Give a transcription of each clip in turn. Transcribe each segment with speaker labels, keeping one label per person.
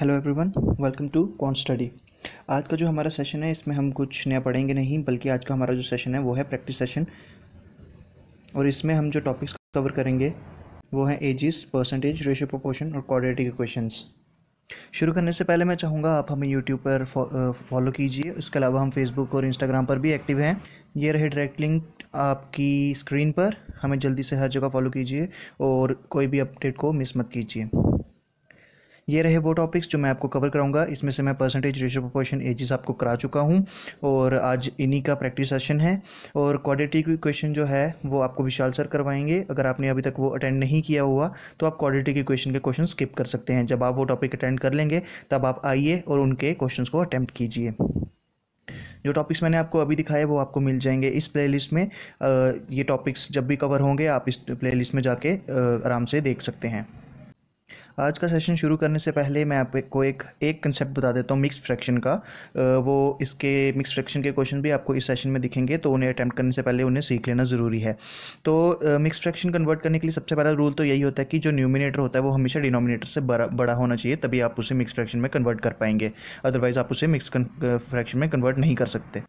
Speaker 1: hello everyone welcome to कौन study आज का जो हमारा सेशन है इसमें हम कुछ नया पढ़ेंगे नहीं बल्कि आज का हमारा जो सेशन है वो है प्रैक्टिस सेशन और इसमें हम जो टॉपिक्स कवर करेंगे वो है एजिस परसेंटेज रेशियो प्रोपोर्शन और क्वाड्रेटिक इक्वेशंस शुरू करने से पहले मैं चाहूँगा आप हमें यूट्यूब पर फॉलो कीजिए उसके अलावा हम फेसबुक और इंस्टाग्राम पर भी एक्टिव हैं ये रहे डायरेक्ट लिंक आपकी स्क्रीन पर हमें जल्दी से हर जगह फॉलो कीजिए और कोई भी अपडेट को मिस मत कीजिए ये रहे वो टॉपिक्स जो मैं आपको कवर कराऊंगा इसमें से मैं परसेंटेज रेशियो प्रोपोर्शन एजिस आपको करा चुका हूँ और आज इन्हीं का प्रैक्टिस सेशन है और क्वाड्रेटिक इक्वेशन जो है वो आपको विशाल सर करवाएंगे अगर आपने अभी तक वो अटेंड नहीं किया हुआ तो आप क्वाड्रेटिक इक्वेशन के क्वेश्चन स्किप कर सकते हैं जब आप वो टॉपिक अटेंड कर लेंगे तब आप आइए और उनके क्वेश्चन को अटैम्प्ट कीजिए जो टॉपिक्स मैंने आपको अभी दिखाए वो आपको मिल जाएंगे इस प्लेलिस्ट में ये टॉपिक्स जब भी कवर होंगे आप इस प्लेलिस्ट में जाके आराम से देख सकते हैं आज का सेशन शुरू करने से पहले मैं आपको एक एक कंसेप्ट बता देता हूँ मिक्स फ्रैक्शन का वो इसके मिक्स फ्रैक्शन के क्वेश्चन भी आपको इस सेशन में दिखेंगे तो उन्हें अटैम्प्ट करने से पहले उन्हें सीख लेना ज़रूरी है तो मिक्स फ्रैक्शन कन्वर्ट करने के लिए सबसे पहला रूल तो यही होता है कि जो न्यूमिनेटर होता है वो हमेशा डिनोमिनेटर से बड़ा बड़ा होना चाहिए तभी आप उसे मिक्स फ्रैक्शन में कन्वर्ट कर पाएंगे अदरवाइज़ आप उसे मिक्स फ्रैक्शन में कन्वर्ट नहीं कर सकते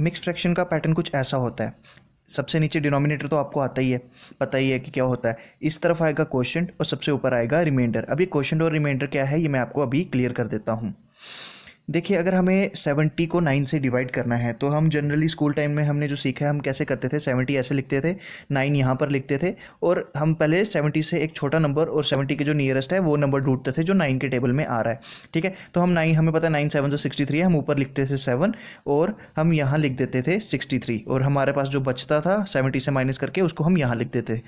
Speaker 1: मिक्स फ्रैक्शन का पैटर्न कुछ ऐसा होता है सबसे नीचे डिनोमिनेटर तो आपको आता ही है पता ही है कि क्या होता है इस तरफ आएगा क्वेश्चन और सबसे ऊपर आएगा रिमाइंडर अभी क्वेश्चन और रिमाइंडर क्या है ये मैं आपको अभी क्लियर कर देता हूँ देखिए अगर हमें सेवेंटी को नाइन से डिवाइड करना है तो हम जनरली स्कूल टाइम में हमने जो सीखा है हम कैसे करते थे सेवेंटी ऐसे लिखते थे नाइन यहाँ पर लिखते थे और हम पहले सेवेंटी से एक छोटा नंबर और सेवेंटी के जो नियरेस्ट है वो नंबर ढूंढते थे जो नाइन के टेबल में आ रहा है ठीक है तो हम नाइन हमें पता है नाइन सेवन से सिक्सटी थ्री है हम ऊपर लिखते थे सेवन और हम यहाँ लिख देते थे सिक्सटी थ्री और हमारे पास जो बचता था सेवेंटी से माइनस करके उसको हम यहाँ लिख देते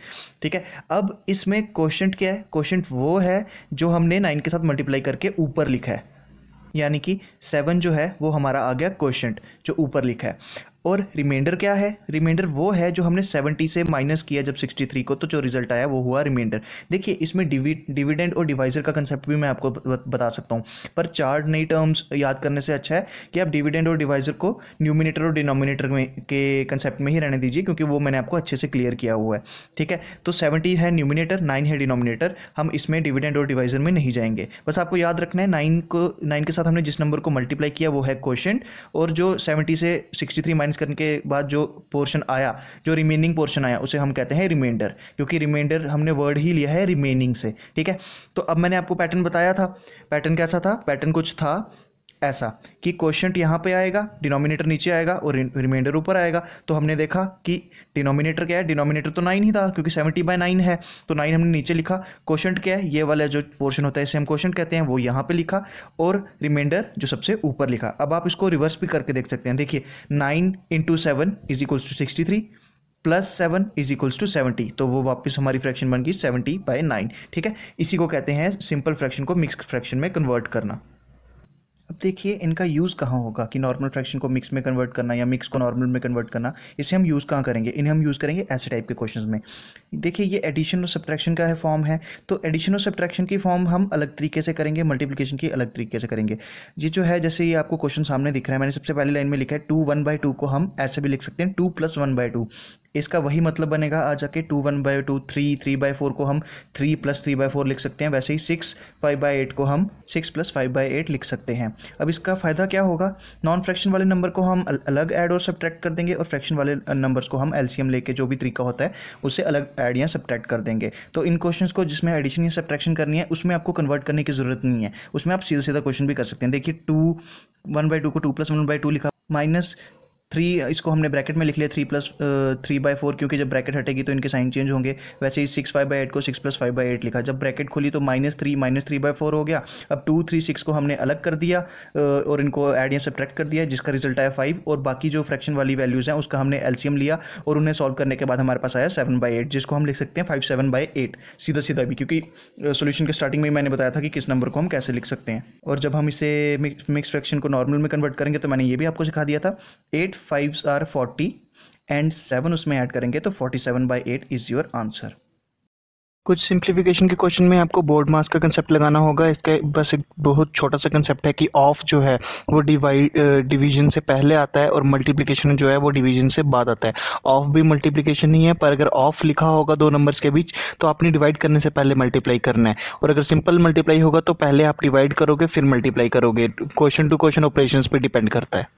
Speaker 1: ठीक है अब इसमें क्वेश्चन क्या है क्वेश्चन वो है जो हमने नाइन के साथ मल्टीप्लाई करके ऊपर लिखा है यानी कि सेवन जो है वो हमारा आ गया क्वेश्चन जो ऊपर लिखा है और रिमाइंडर क्या है रिमाइंडर वो है जो हमने 70 से माइनस किया जब 63 को तो जो रिजल्ट आया वो हुआ रिमाइंडर देखिए इसमें डिविडेंड और डिवाइजर का कंसेप्ट भी मैं आपको बता सकता हूँ पर चार नई टर्म्स याद करने से अच्छा है कि आप डिविडेंड और डिवाइजर को न्यूमिनेटर और डिनोमिनेटर में के कंसेप्ट में ही रहने दीजिए क्योंकि वो मैंने आपको अच्छे से क्लियर किया हुआ है ठीक है तो सेवेंटी है न्यूमिनेटर नाइन है डिनोमिनेटर हम इसमें डिविडेंड और डिवाइजर में नहीं जाएंगे बस आपको याद रखना है नाइन को नाइन के साथ हमने जिस नंबर को मल्टीप्लाई किया वो है क्वेश्चन और जो सेवेंटी से सिक्सटी थ्री माइनस माइनस करने के बाद जो पोर्शन आया जो रिमेनिंग पोर्शन आया उसे हम कहते हैं रिमाइंडर क्योंकि रिमाइंडर हमने वर्ड ही लिया है रिमेनिंग से ठीक है तो अब मैंने आपको पैटर्न बताया था पैटर्न कैसा था पैटर्न कुछ था ऐसा कि क्वेश्चन यहाँ पे आएगा डिनोमिनेटर नीचे आएगा और रिमाइंडर ऊपर आएगा तो हमने देखा कि डिनोमिनेटर क्या है डिनोमिनेटर तो नाइन ही था क्योंकि सेवेंटी बाय नाइन है तो नाइन हमने नीचे लिखा क्वेश्चन क्या है ये वाला जो पोर्शन होता है सेम क्वेश्चन कहते हैं वो यहाँ पे लिखा और रिमाइंडर जो सबसे ऊपर लिखा अब आप इसको रिवर्स भी करके देख सकते हैं देखिए nine into seven is equals to sixty three plus seven is equals to seventy तो वो वापस हमारी फ्रैक्शन बन गई सेवेंटी बाय नाइन ठीक है इसी को कहते हैं सिंपल फ्रैक्शन को मिक्स फ्रैक्शन में कन्वर्ट करना अब देखिए इनका यूज़ कहाँ होगा कि नॉर्मल फ्रैक्शन को मिक्स में कन्वर्ट करना या मिक्स को नॉर्मल में कन्वर्ट करना इसे हम यूज़ कहाँ करेंगे इन्हें हम यूज़ करेंगे ऐसे टाइप के क्वेश्चन में देखिए ये एडिशन और सब्ट्रैक्शन का है फॉर्म है तो एडिशन और सब्ट्रैक्शन की फॉर्म हम अलग तरीके से करेंगे मल्टीप्लीकेशन की अलग तरीके से करेंगे ये जो है जैसे ये आपको क्वेश्चन सामने दिख रहा है मैंने सबसे पहले लाइन में लिखा है टू वन बाई टू को हम ऐसे भी लिख सकते हैं two plus one by two इसका वही मतलब बनेगा आ जाके two one by two three three by four को हम three plus three by four लिख सकते हैं वैसे ही सिक्स फाइव बाई एट को हम six plus five by eight लिख सकते हैं अब इसका फ़ायदा क्या होगा नॉन फ्रैक्शन वाले नंबर को हम अलग ऐड और सब्ट्रैक्ट कर देंगे और फ्रैक्शन वाले नंबर्स को हम एलसीएम लेके जो भी तरीका होता है उसे अलग ऐड या सब्ट्रैक्ट कर देंगे तो इन क्वेश्चन को जिसमें एडिशन या सब्ट्रैक्शन करनी है उसमें आपको कन्वर्ट करने की ज़रूरत नहीं है उसमें आप सीधा सीधा क्वेश्चन भी कर सकते हैं देखिए टू वन बाई टू को two plus one by two लिखा माइनस थ्री इसको हमने ब्रैकेट में लिख लिया three plus three by four क्योंकि जब ब्रैकेट हटेगी तो इनके साइन चेंज होंगे वैसे ही सिक्स फाइव बाई एट को six plus five by eight लिखा जब ब्रैकेट खुली तो minus three minus three by four हो गया अब टू थ्री सिक्स को हमने अलग कर दिया uh, और इनको एड या सब्ट्रैक्ट कर दिया जिसका रिजल्ट आया फाइव और बाकी जो फ्रैक्शन वाली वैल्यूज़ हैं उसका हमने एल्सियम लिया और उन्हें सॉल्व करने के बाद हमारे पास आया सेवन बाई एट जिसको हम लिख सकते हैं फाइव सेवन बाई एट सीधा सीधा भी क्योंकि सोल्यूशन uh, के स्टार्टिंग में मैंने बताया था कि किस नंबर को हम कैसे लिख सकते हैं और जब हम इसे मिक्स फ्रैक्शन को नॉर्मल में कन्वर्ट करेंगे तो मैंने ये भी आपको सिखा दिया था eight fives are forty and seven उसमें ऐड करेंगे तो forty seven by eight is your answer कुछ सिंप्लीफिकेशन के क्वेश्चन में आपको बोर्ड मास का कंसेप्ट लगाना होगा इसका बस एक बहुत छोटा सा कंसेप्ट है कि ऑफ जो है वो डिवाइड डिवीजन से पहले आता है और मल्टीप्लिकेशन जो है वो डिवीजन से बाद आता है ऑफ भी मल्टीप्लिकेशन ही है पर अगर ऑफ लिखा होगा दो नंबर्स के बीच तो आपने डिवाइड करने से पहले मल्टीप्लाई करना है और अगर सिंपल मल्टीप्लाई होगा तो पहले आप डिवाइड करोगे फिर मल्टीप्लाई करोगे क्वेश्चन टू क्वेश्चन ऑपरेशन पर डिपेंड करता है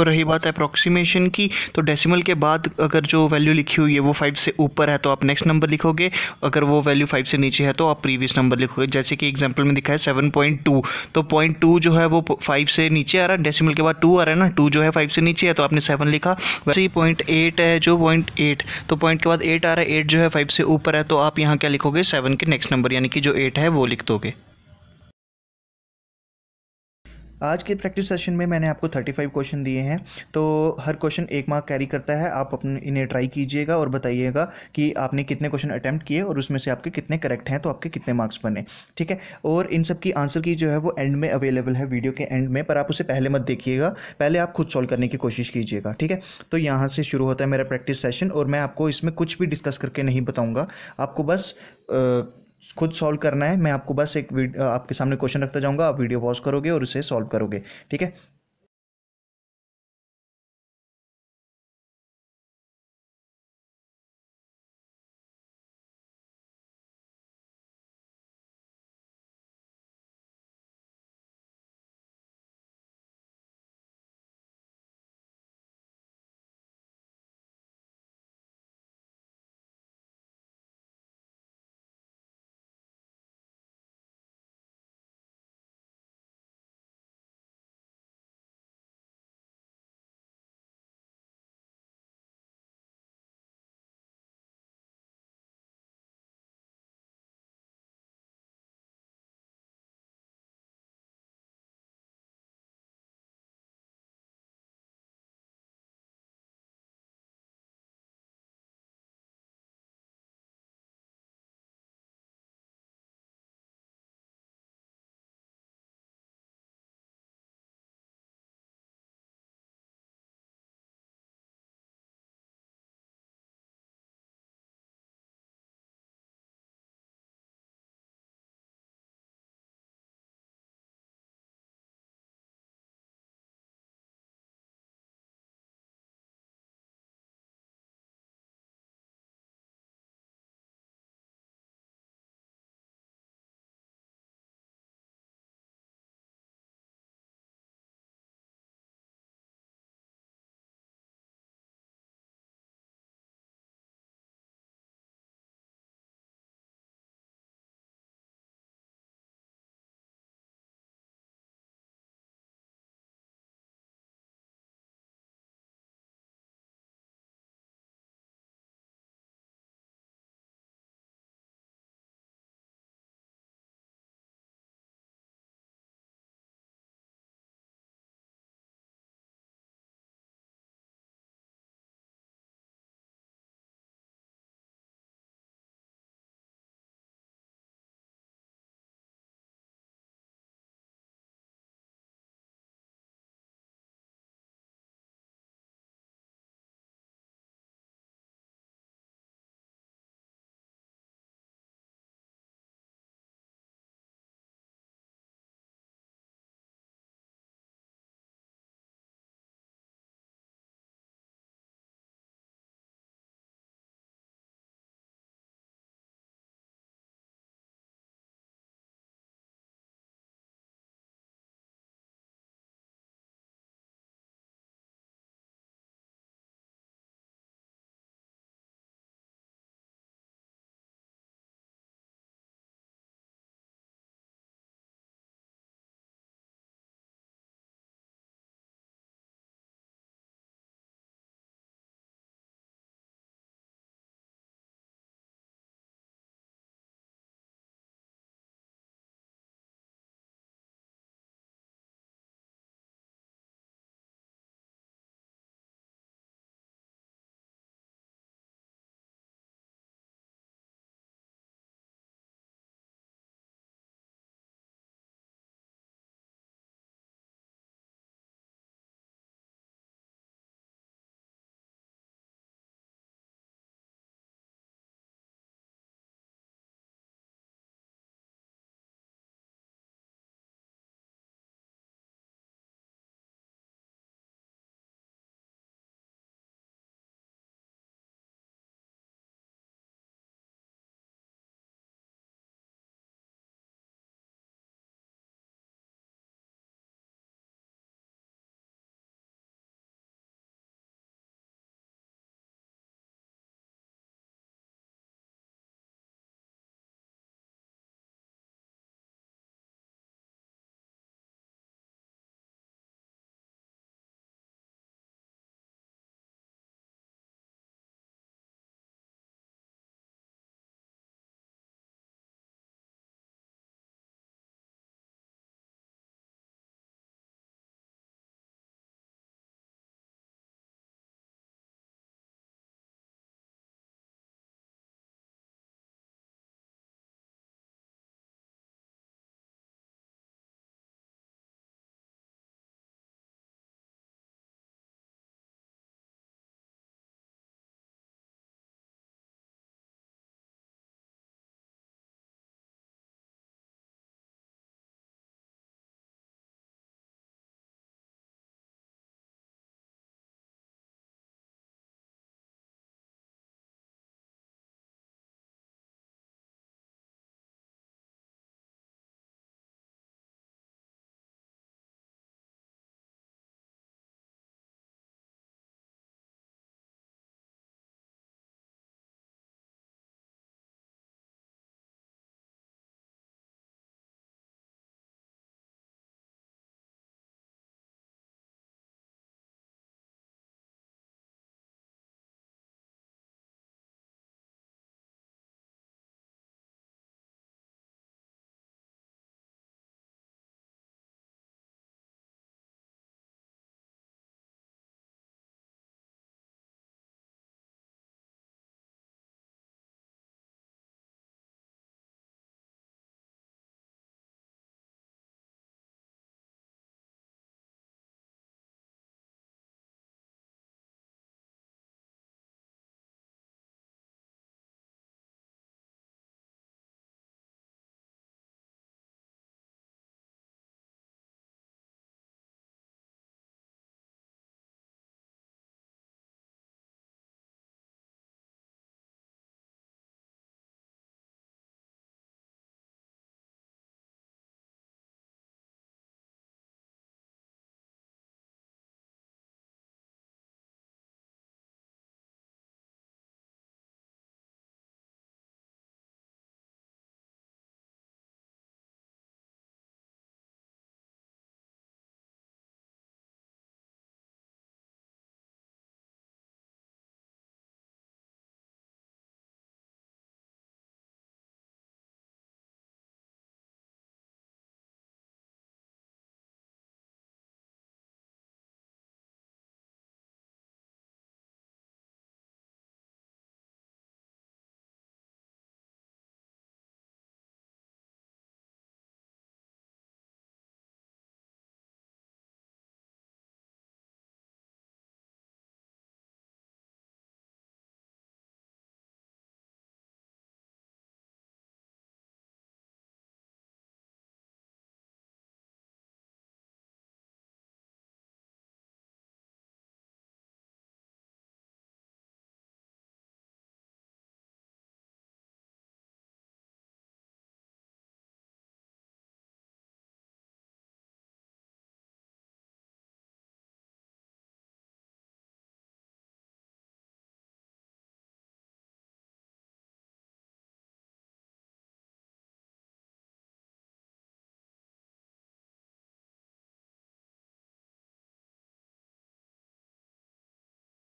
Speaker 1: और रही बात अप्रोक्सीमेशन की तो डेसिमल के बाद अगर जो वैल्यू लिखी हुई है वो फाइव से ऊपर है तो आप नेक्स्ट नंबर लिखोगे अगर वो वैल्यू फाइव से नीचे है तो आप प्रीवियस नंबर लिखोगे जैसे कि एग्जाम्पल में दिखा है सेवन पॉइंट टू तो पॉइंट टू जो है वो फाइव से नीचे आ रहा है डेसिमल के बाद टू आ रहा है ना टू जो है फाइव से नीचे है तो आपने सेवन लिखा वैसे ही पॉइंट एट है जो पॉइंट एट तो पॉइंट के बाद एट आ रहा है एट जो है फाइव से ऊपर है तो आप यहाँ क्या लिखोगे सेवन के नेक्स्ट नंबर यानी कि जो एट है वो लिख दोगे आज के प्रैक्टिस सेशन में मैंने आपको 35 क्वेश्चन दिए हैं तो हर क्वेश्चन एक मार्क कैरी करता है आप अपने इन्हें ट्राई कीजिएगा और बताइएगा कि आपने कितने क्वेश्चन अटैम्प्ट किए और उसमें से आपके कितने करेक्ट हैं तो आपके कितने मार्क्स बने ठीक है और इन सब की आंसर की जो है वो एंड में अवेलेबल है वीडियो के एंड में पर आप उसे पहले मत देखिएगा पहले आप खुद सॉल्व करने की कोशिश कीजिएगा ठीक है तो यहाँ से शुरू होता है मेरा प्रैक्टिस सेशन और मैं आपको इसमें कुछ भी डिस्कस करके नहीं बताऊँगा आपको बस आ, खुद सॉल्व करना है मैं आपको बस एक आपके सामने क्वेश्चन रखता जाऊँगा आप वीडियो पॉज करोगे और उसे सॉल्व करोगे ठीक है